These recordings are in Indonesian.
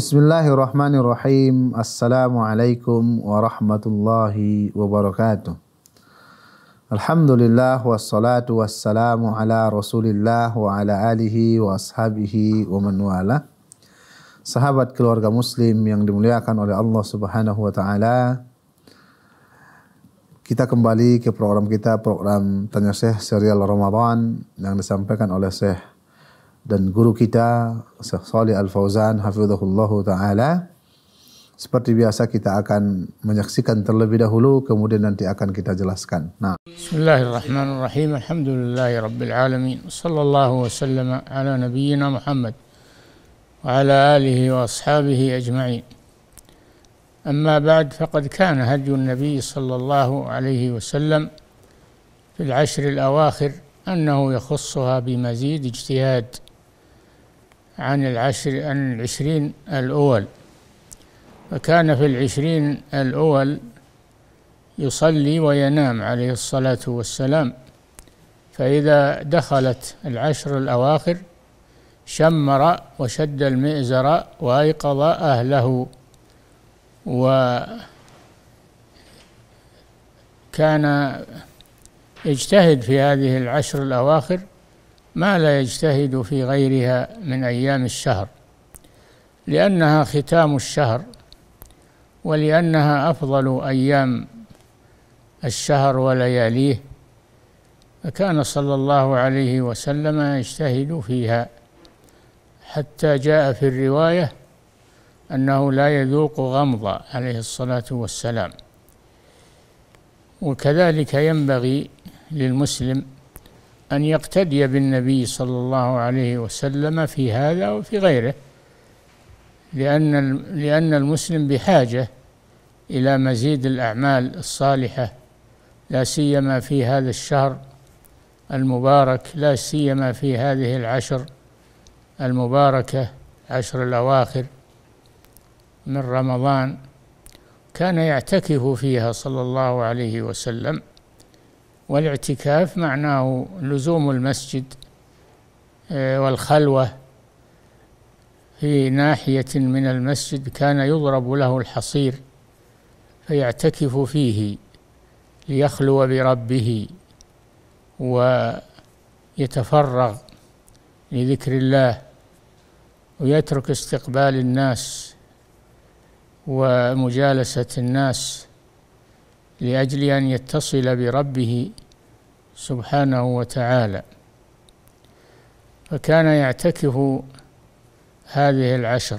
Bismillahirrahmanirrahim. Assalamualaikum warahmatullahi wabarakatuh. Alhamdulillah wassalatu wassalamu ala rasulillah wa ala alihi wa ashabihi wa man wala. Sahabat keluarga muslim yang dimuliakan oleh Allah subhanahu wa ta'ala. Kita kembali ke program kita, program Tanya Syekh serial Ramadan yang disampaikan oleh Syekh dan guru kita Syekh Saleh Al Fauzan hafizahullah taala seperti biasa kita akan menyaksikan terlebih dahulu kemudian nanti akan kita jelaskan. Nah. Bismillahirrahmanirrahim. Alhamdulillahirabbil alamin. Sallallahu wasallam ala nabiyyina Muhammad wa ala alihi wa ashabihi ajma'in. أما بعد فقد كان هدي النبي صلى الله عليه وسلم في العشر الأواخر أنه يخصها بمزيد اجتهاد عن العشر عن العشرين الأول فكان في العشرين الأول يصلي وينام عليه الصلاة والسلام فإذا دخلت العشر الأواخر شمر وشد المئزر وأيقظ أهله وكان يجتهد في هذه العشر الأواخر ما لا يجتهد في غيرها من أيام الشهر لأنها ختام الشهر ولأنها أفضل أيام الشهر ولياليه فكان صلى الله عليه وسلم يجتهد فيها حتى جاء في الرواية أنه لا يذوق غمضا عليه الصلاة والسلام وكذلك ينبغي للمسلم أن يقتدي بالنبي صلى الله عليه وسلم في هذا وفي غيره لأن لأن المسلم بحاجة إلى مزيد الأعمال الصالحة لا سيما في هذا الشهر المبارك لا سيما في هذه العشر المباركة عشر الأواخر من رمضان كان يعتكف فيها صلى الله عليه وسلم والاعتكاف معناه لزوم المسجد آه، والخلوة في ناحية من المسجد كان يضرب له الحصير فيعتكف فيه ليخلو بربه ويتفرغ لذكر الله ويترك استقبال الناس ومجالسة الناس لاجل ان يتصل بربه سبحانه وتعالى فكان يعتكف هذه العشر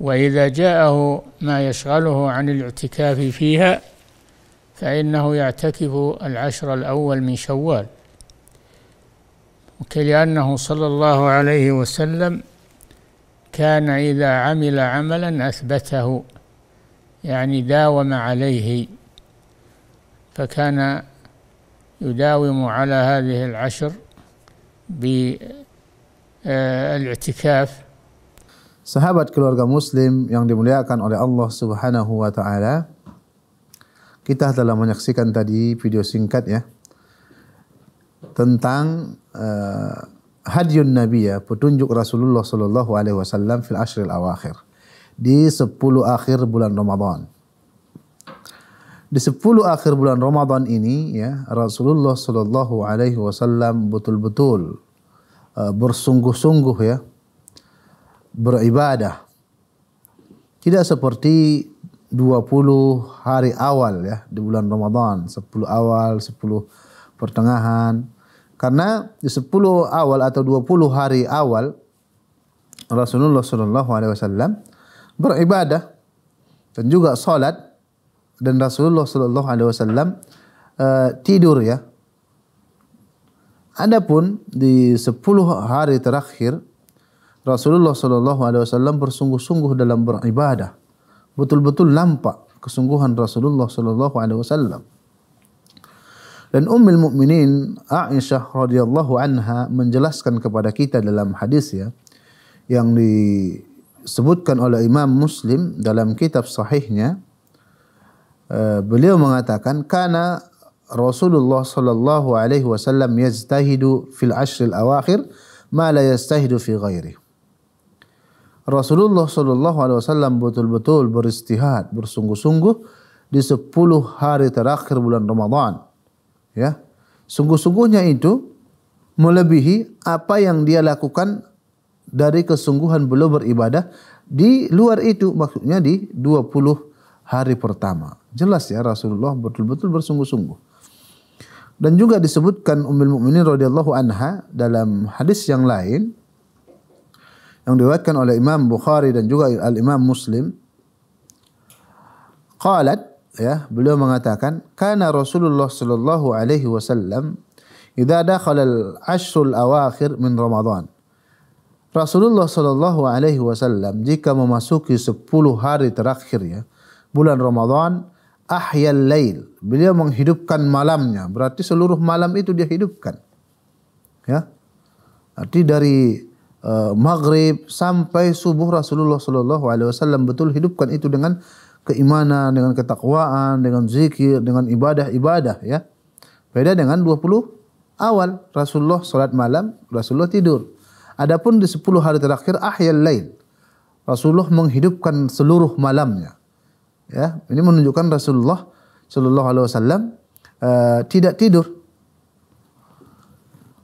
واذا جاءه ما يشغله عن الاعتكاف فيها فانه يعتكف العشر الاول من شوال وكلأنه صلى الله عليه وسلم كان اذا عمل عملا اثبته يعني داوم عليه فكان يداوم على هذه العشر بالاعتكاف Sahabat keluarga muslim yang dimuliakan oleh Allah Subhanahu wa taala. Kita telah menyaksikan tadi video singkat ya tentang uh, hadyun nabi ya, petunjuk Rasulullah sallallahu alaihi wasallam fil ashril awakhir. di 10 akhir bulan Ramadan. Di 10 akhir bulan Ramadan ini ya Rasulullah Shallallahu alaihi wasallam betul-betul uh, bersungguh-sungguh ya beribadah. Tidak seperti 20 hari awal ya di bulan Ramadan, 10 awal, 10 pertengahan. Karena di 10 awal atau 20 hari awal Rasulullah Shallallahu alaihi wasallam beribadah dan juga salat dan Rasulullah Sallallahu alaihi wasallam eh, tidur ya. Adapun di 10 hari terakhir Rasulullah Sallallahu alaihi wasallam bersungguh-sungguh dalam beribadah. Betul-betul nampak kesungguhan Rasulullah Sallallahu alaihi wasallam. Dan Ummul Mukminin Aisyah radhiyallahu anha menjelaskan kepada kita dalam hadis ya yang di disebutkan oleh Imam Muslim dalam kitab sahihnya eh, beliau mengatakan karena Rasulullah sallallahu alaihi wasallam yajtahidu fil ashril awakhir ma la yastahidu fi ghairi Rasulullah sallallahu alaihi wasallam betul-betul beristihad bersungguh-sungguh di 10 hari terakhir bulan Ramadan ya sungguh-sungguhnya itu melebihi apa yang dia lakukan dari kesungguhan beliau beribadah di luar itu maksudnya di 20 hari pertama. Jelas ya Rasulullah betul-betul bersungguh-sungguh. Dan juga disebutkan Ummul Mukminin radhiyallahu anha dalam hadis yang lain yang diriwayatkan oleh Imam Bukhari dan juga Al Imam Muslim. Qalat ya, beliau mengatakan karena Rasulullah sallallahu alaihi wasallam idza dakhala al-ashrul awakhir min Ramadan Rasulullah Shallallahu Alaihi Wasallam jika memasuki 10 hari terakhir ya bulan Ramadan ahyal lail beliau menghidupkan malamnya berarti seluruh malam itu dia hidupkan ya arti dari uh, maghrib sampai subuh Rasulullah Shallallahu Alaihi Wasallam betul hidupkan itu dengan keimanan dengan ketakwaan dengan zikir dengan ibadah-ibadah ya beda dengan 20 awal Rasulullah salat malam Rasulullah tidur Adapun di 10 hari terakhir ahyal lain Rasulullah menghidupkan seluruh malamnya. Ya, ini menunjukkan Rasulullah sallallahu alaihi wasallam uh, tidak tidur.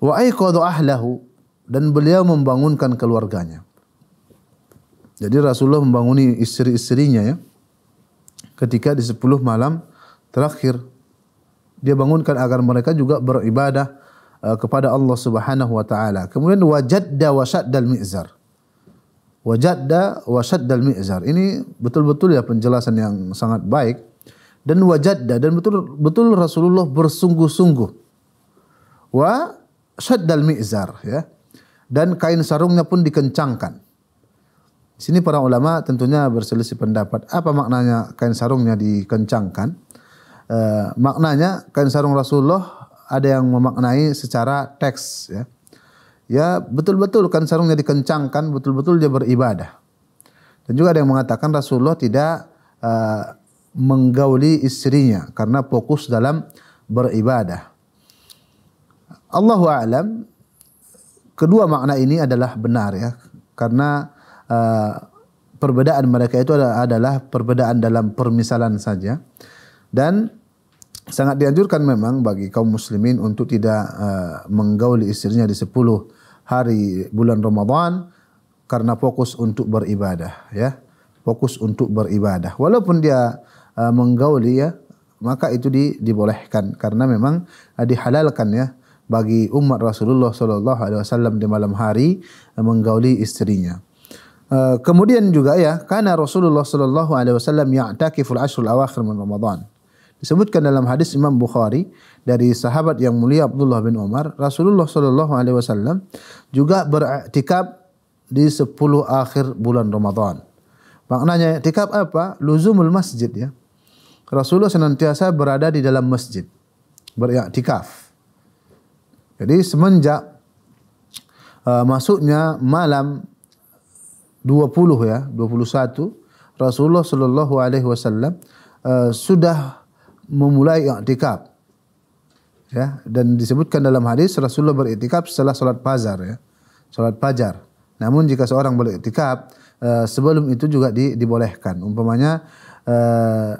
Wa aiqadha ahlahu dan beliau membangunkan keluarganya. Jadi Rasulullah membanguni istri-istrinya ya. Ketika di 10 malam terakhir dia bangunkan agar mereka juga beribadah Uh, kepada Allah Subhanahu wa taala. Kemudian wajadda wa syaddal mi'zar. Wajadda wa syaddal mi'zar. Ini betul-betul ya penjelasan yang sangat baik dan wajadda dan betul betul Rasulullah bersungguh-sungguh. Wa syaddal mi'zar ya. Dan kain sarungnya pun dikencangkan. Di sini para ulama tentunya berselisih pendapat apa maknanya kain sarungnya dikencangkan. E, maknanya kain sarung Rasulullah ada yang memaknai secara teks ya. Ya betul-betul kan sarungnya dikencangkan, betul-betul dia beribadah. Dan juga ada yang mengatakan Rasulullah tidak uh, menggauli istrinya karena fokus dalam beribadah. Allahu a'lam. Kedua makna ini adalah benar ya karena uh, perbedaan mereka itu adalah, adalah perbedaan dalam permisalan saja. Dan sangat dianjurkan memang bagi kaum muslimin untuk tidak uh, menggauli istrinya di 10 hari bulan Ramadan karena fokus untuk beribadah ya fokus untuk beribadah walaupun dia uh, menggauli ya maka itu di, dibolehkan karena memang uh, dihalalkan ya bagi umat Rasulullah saw alaihi wasallam di malam hari menggauli istrinya kemudian juga ya karena Rasulullah sallallahu alaihi wasallam ya'takiful ashrul awakhir min Ramadan Disebutkan dalam hadis Imam Bukhari dari sahabat yang mulia Abdullah bin Umar, Rasulullah Shallallahu Alaihi Wasallam juga beriktikaf di 10 akhir bulan Ramadan. Maknanya iktikaf apa? Luzumul masjid ya. Rasulullah senantiasa berada di dalam masjid, beriktikaf. Jadi semenjak uh, masuknya malam 20 ya, 21 Rasulullah Shallallahu alaihi wasallam uh, sudah memulai i'tikaf. Ya, dan disebutkan dalam hadis Rasulullah beriktikaf setelah salat fajar ya. Salat fajar. Namun jika seorang beriktikaf eh, sebelum itu juga di, dibolehkan. Umpamanya eh,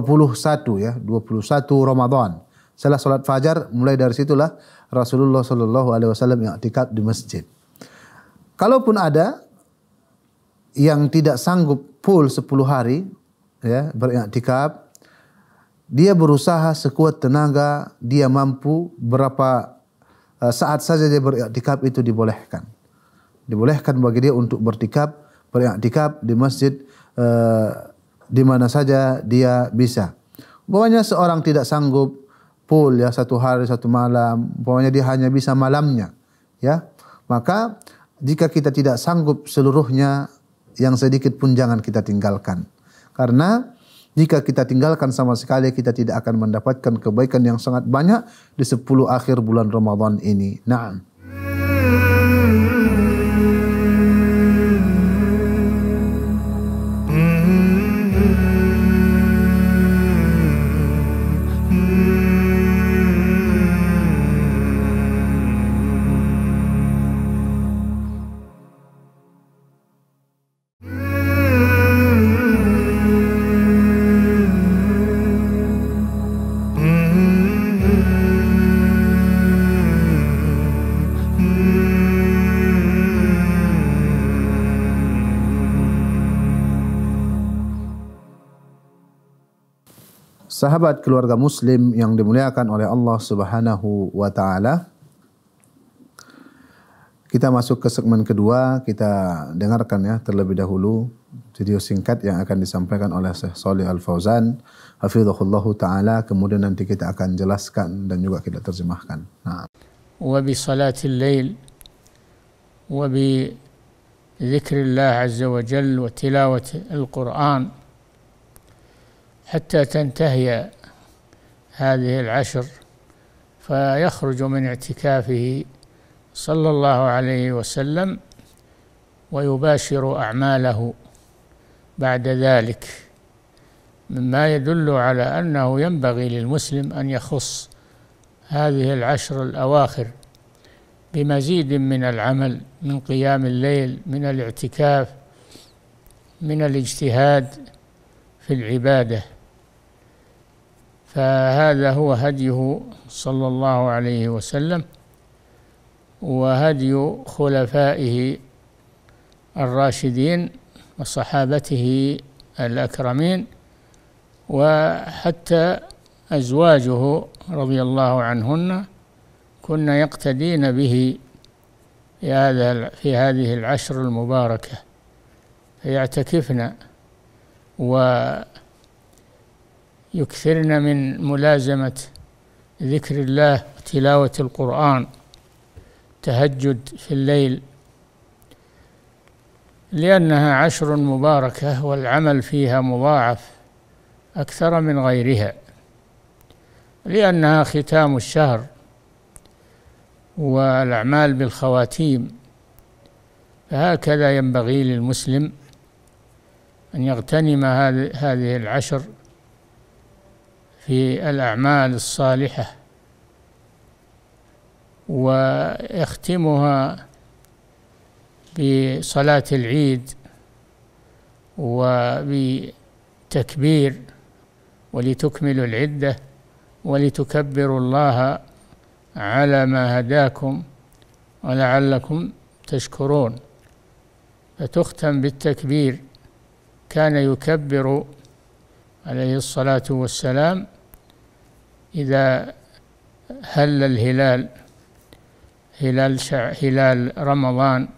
puluh 21 ya, 21 Ramadan. Setelah salat fajar mulai dari situlah Rasulullah sallallahu alaihi wasallam i'tikaf di masjid. Kalaupun ada yang tidak sanggup full 10 hari ya beriktikaf dia berusaha sekuat tenaga, dia mampu berapa eh, saat saja dia beriktikaf itu dibolehkan. Dibolehkan bagi dia untuk bertikaf, beriktikaf di masjid eh, di mana saja dia bisa. Pokoknya seorang tidak sanggup full ya satu hari satu malam, Pokoknya dia hanya bisa malamnya, ya. Maka jika kita tidak sanggup seluruhnya, yang sedikit pun jangan kita tinggalkan. Karena jika kita tinggalkan sama sekali, kita tidak akan mendapatkan kebaikan yang sangat banyak di 10 akhir bulan Ramadan ini. Naam. sahabat keluarga muslim yang dimuliakan oleh Allah Subhanahu wa taala. Kita masuk ke segmen kedua, kita dengarkan ya terlebih dahulu video singkat yang akan disampaikan oleh Syekh Salih Al Fauzan, hafizahullahu taala, kemudian nanti kita akan jelaskan dan juga kita terjemahkan. Nah. Wa bi salatil lail wa bi dzikrillah azza wa jalla wa tilawati al-Qur'an حتى تنتهي هذه العشر فيخرج من اعتكافه صلى الله عليه وسلم ويباشر اعماله بعد ذلك مما يدل على انه ينبغي للمسلم ان يخص هذه العشر الاواخر بمزيد من العمل من قيام الليل من الاعتكاف من الاجتهاد في العباده فهذا هو هديه صلى الله عليه وسلم وهدي خلفائه الراشدين وصحابته الأكرمين وحتى أزواجه رضي الله عنهن كن يقتدين به في هذا في هذه العشر المباركة فيعتكفن و يكثرن من ملازمة ذكر الله تلاوة القرآن تهجد في الليل لأنها عشر مباركة والعمل فيها مضاعف أكثر من غيرها لأنها ختام الشهر والأعمال بالخواتيم فهكذا ينبغي للمسلم أن يغتنم هذه العشر في الأعمال الصالحة ويختمها بصلاة العيد وبتكبير ولتكملوا العدة ولتكبروا الله على ما هداكم ولعلكم تشكرون فتختم بالتكبير كان يكبر عليه الصلاة والسلام إذا هل الهلال هلال هلال رمضان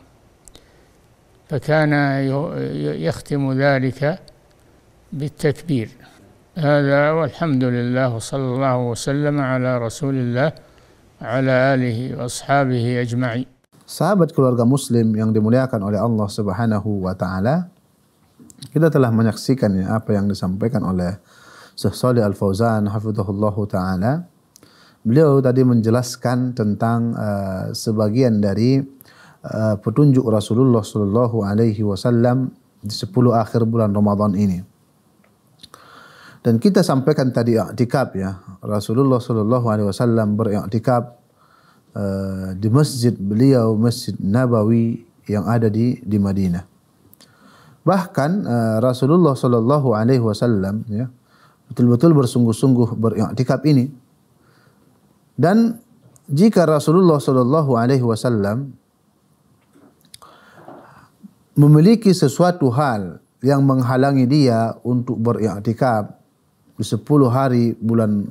فكان يختم ذلك بالتكبير هذا والحمد لله صلى الله وسلم على رسول الله على آله وأصحابه أجمعين Sahabat keluarga muslim yang dimuliakan oleh Allah Subhanahu wa taala, kita telah menyaksikan ya apa yang disampaikan oleh Syekh Salih Al-Fauzan hafizahullahu taala beliau tadi menjelaskan tentang uh, sebagian dari uh, petunjuk Rasulullah sallallahu alaihi wasallam di 10 akhir bulan Ramadan ini. Dan kita sampaikan tadi i'tikaf ya. Rasulullah sallallahu alaihi wasallam beriktikaf uh, eh, di masjid beliau Masjid Nabawi yang ada di di Madinah. Bahkan uh, Rasulullah sallallahu alaihi wasallam ya betul-betul bersungguh-sungguh beriktikaf ini. Dan jika Rasulullah Shallallahu Alaihi Wasallam memiliki sesuatu hal yang menghalangi dia untuk beriktikaf di 10 hari bulan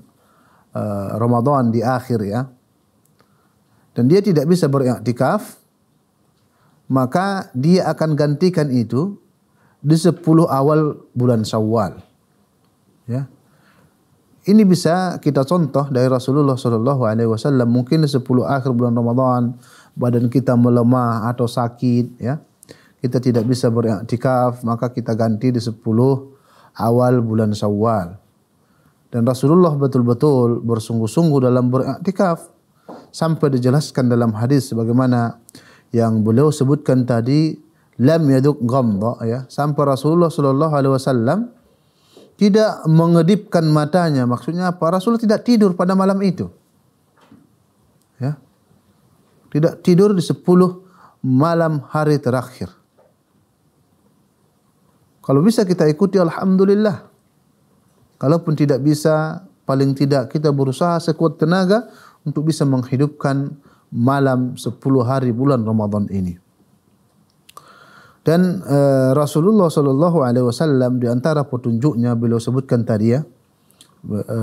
uh, Ramadan di akhir ya. Dan dia tidak bisa beriktikaf, maka dia akan gantikan itu di 10 awal bulan Syawal. Ya. Ini bisa kita contoh dari Rasulullah Shallallahu Alaihi Wasallam. Mungkin 10 akhir bulan Ramadan badan kita melemah atau sakit, ya kita tidak bisa beriktikaf maka kita ganti di 10 awal bulan Syawal. Dan Rasulullah betul-betul bersungguh-sungguh dalam beriktikaf sampai dijelaskan dalam hadis sebagaimana yang beliau sebutkan tadi lam yaduk ghamdha ya sampai Rasulullah sallallahu alaihi wasallam tidak mengedipkan matanya. Maksudnya apa? Rasulullah tidak tidur pada malam itu. Ya. Tidak tidur di 10 malam hari terakhir. Kalau bisa kita ikuti alhamdulillah. Kalaupun tidak bisa, paling tidak kita berusaha sekuat tenaga untuk bisa menghidupkan malam 10 hari bulan Ramadan ini. Dan eh, Rasulullah Shallallahu Alaihi Wasallam di antara petunjuknya beliau sebutkan tadi ya, e,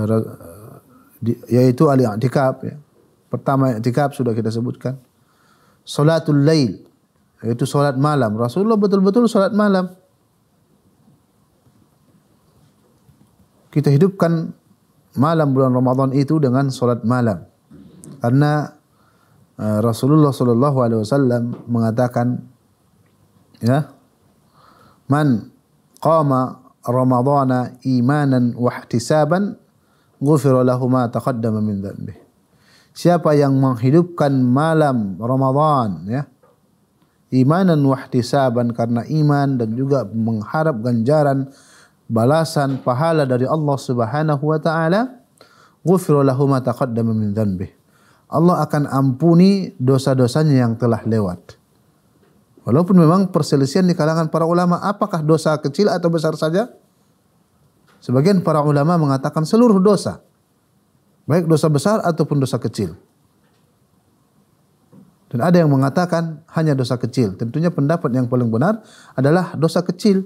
di, yaitu al i'tikaf. Ya. Pertama i'tikaf sudah kita sebutkan. Salatul lail yaitu salat malam. Rasulullah betul-betul salat malam. Kita hidupkan malam bulan Ramadan itu dengan salat malam. Karena eh, Rasulullah Shallallahu alaihi wasallam mengatakan ya man qama ramadhana imanan wa ihtisaban ghufira lahu ma taqaddama min dhanbihi siapa yang menghidupkan malam Ramadhan, ya imanan wahtisaban karena iman dan juga mengharap ganjaran balasan pahala dari Allah Subhanahu wa taala ghufira lahu ma taqaddama min dhanbih Allah akan ampuni dosa-dosanya yang telah lewat Walaupun memang perselisihan di kalangan para ulama apakah dosa kecil atau besar saja? Sebagian para ulama mengatakan seluruh dosa. Baik dosa besar ataupun dosa kecil. Dan ada yang mengatakan hanya dosa kecil. Tentunya pendapat yang paling benar adalah dosa kecil.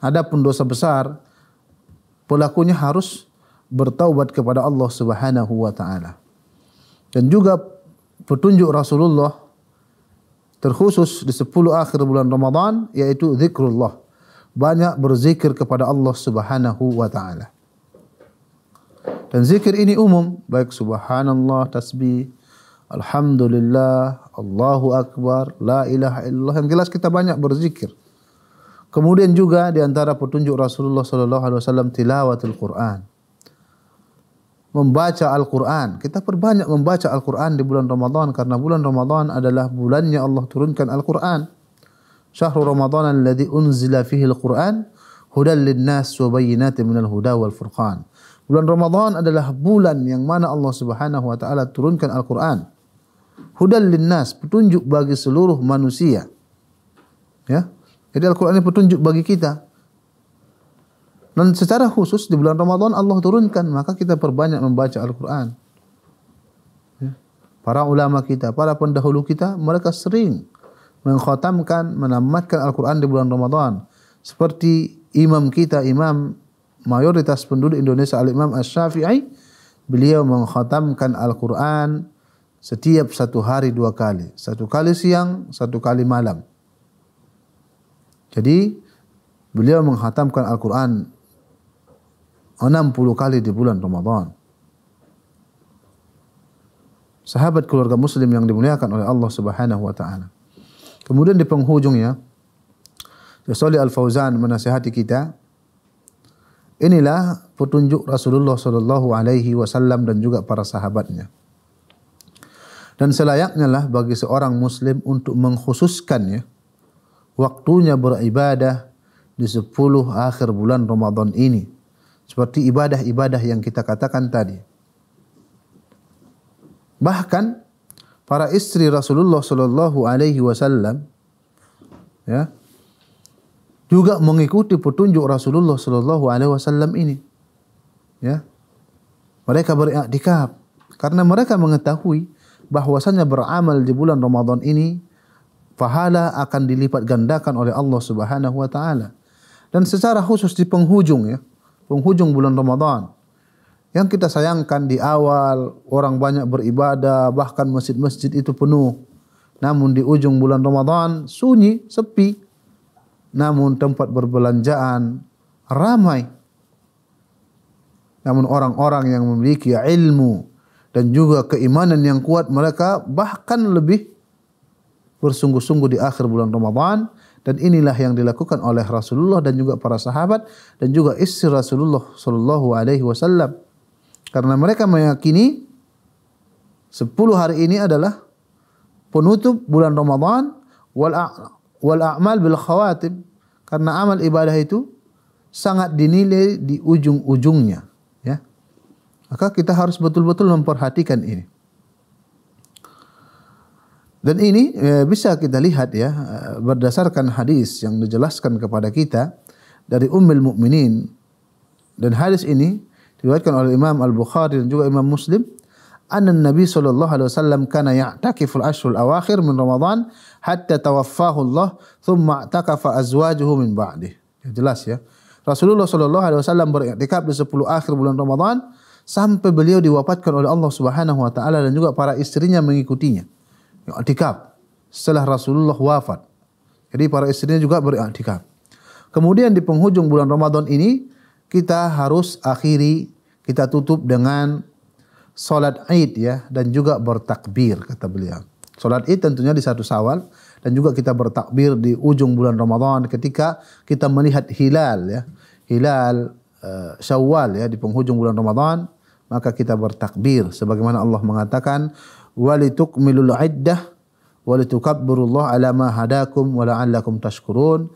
Adapun dosa besar pelakunya harus bertaubat kepada Allah Subhanahu wa taala. Dan juga petunjuk Rasulullah terkhusus di 10 akhir bulan Ramadan yaitu zikrullah. Banyak berzikir kepada Allah Subhanahu wa taala. Dan zikir ini umum baik subhanallah tasbih, alhamdulillah, Allahu akbar, la ilaha illallah. Yang jelas kita banyak berzikir. Kemudian juga di antara petunjuk Rasulullah sallallahu alaihi wasallam tilawatul Quran membaca Al-Quran. Kita perbanyak membaca Al-Quran di bulan Ramadan karena bulan Ramadan adalah bulannya Allah turunkan Al-Quran. Syahrul Ramadan alladhi unzila fihi Al-Quran hudal linnas wa minal huda wal furqan. Bulan Ramadan adalah bulan yang mana Allah Subhanahu wa taala turunkan Al-Quran. Hudal linnas, petunjuk bagi seluruh manusia. Ya. Jadi Al-Quran ini petunjuk bagi kita. Dan secara khusus di bulan Ramadan Allah turunkan, maka kita perbanyak membaca Al-Quran. Ya. Para ulama kita, para pendahulu kita, mereka sering mengkhotamkan, menamatkan Al-Quran di bulan Ramadan. Seperti imam kita, imam mayoritas penduduk Indonesia Al-Imam Ash-Syafi'i, beliau mengkhotamkan Al-Quran setiap satu hari dua kali. Satu kali siang, satu kali malam. Jadi, beliau menghatamkan Al-Quran 60 kali di bulan Ramadan. Sahabat keluarga muslim yang dimuliakan oleh Allah Subhanahu wa taala. Kemudian di penghujungnya Syekh Al Fauzan menasihati kita Inilah petunjuk Rasulullah Sallallahu Alaihi Wasallam dan juga para sahabatnya. Dan selayaknya lah bagi seorang Muslim untuk mengkhususkannya waktunya beribadah di 10 akhir bulan Ramadan ini seperti ibadah-ibadah yang kita katakan tadi. Bahkan para istri Rasulullah Shallallahu Alaihi Wasallam ya juga mengikuti petunjuk Rasulullah Shallallahu Alaihi Wasallam ini. Ya, mereka beriktikaf karena mereka mengetahui bahwasanya beramal di bulan Ramadan ini pahala akan dilipat gandakan oleh Allah Subhanahu wa taala. Dan secara khusus di penghujung ya, penghujung bulan Ramadan. Yang kita sayangkan di awal orang banyak beribadah, bahkan masjid-masjid itu penuh. Namun di ujung bulan Ramadan sunyi, sepi. Namun tempat berbelanjaan ramai. Namun orang-orang yang memiliki ilmu dan juga keimanan yang kuat mereka bahkan lebih bersungguh-sungguh di akhir bulan Ramadan dan inilah yang dilakukan oleh Rasulullah dan juga para sahabat dan juga istri Rasulullah Shallallahu Alaihi Wasallam. Karena mereka meyakini 10 hari ini adalah penutup bulan Ramadan wal wal a'mal bil karena amal ibadah itu sangat dinilai di ujung-ujungnya ya. Maka kita harus betul-betul memperhatikan ini. Dan ini e, bisa kita lihat ya e, berdasarkan hadis yang dijelaskan kepada kita dari Ummul Mukminin. Dan hadis ini diriwayatkan oleh Imam Al-Bukhari dan juga Imam Muslim An Nabi sallallahu alaihi wasallam kana ya'takiful ashrul awakhir min Ramadhan hatta tawaffahu Allah thumma i'takafa azwajuhu min ba'di. Ya, jelas ya. Rasulullah sallallahu alaihi wasallam beriktikaf di 10 akhir bulan Ramadhan sampai beliau diwafatkan oleh Allah Subhanahu wa taala dan juga para istrinya mengikutinya i'tikaf setelah Rasulullah wafat. Jadi para istrinya juga beriktikaf. Kemudian di penghujung bulan Ramadan ini kita harus akhiri, kita tutup dengan salat Id ya dan juga bertakbir kata beliau. Salat Id tentunya di satu sawal dan juga kita bertakbir di ujung bulan Ramadan ketika kita melihat hilal ya. Hilal uh, Syawal ya di penghujung bulan Ramadan maka kita bertakbir sebagaimana Allah mengatakan walitukmilul iddah walitukabburullah ala ma hadakum wa la'allakum tashkurun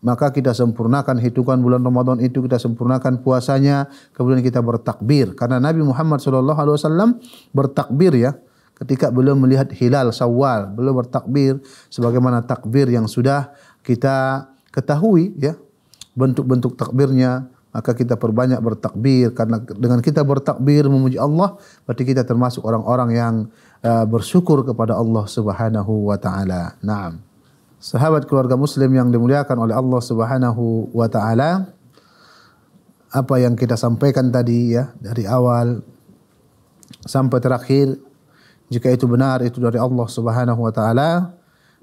maka kita sempurnakan hitungan bulan Ramadan itu kita sempurnakan puasanya kemudian kita bertakbir karena Nabi Muhammad sallallahu alaihi wasallam bertakbir ya ketika belum melihat hilal sawal, belum bertakbir sebagaimana takbir yang sudah kita ketahui ya bentuk-bentuk takbirnya maka kita perbanyak bertakbir karena dengan kita bertakbir memuji Allah berarti kita termasuk orang-orang yang uh, bersyukur kepada Allah Subhanahu wa taala. Naam. Sahabat keluarga muslim yang dimuliakan oleh Allah Subhanahu wa taala apa yang kita sampaikan tadi ya dari awal sampai terakhir jika itu benar itu dari Allah Subhanahu wa taala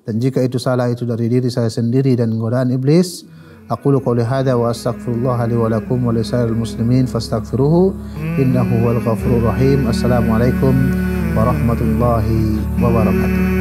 dan jika itu salah itu dari diri saya sendiri dan godaan iblis. أقول قولي هذا وأستغفر الله لي ولكم ولسائر المسلمين فاستغفروه إنه هو الغفور الرحيم السلام عليكم ورحمة الله وبركاته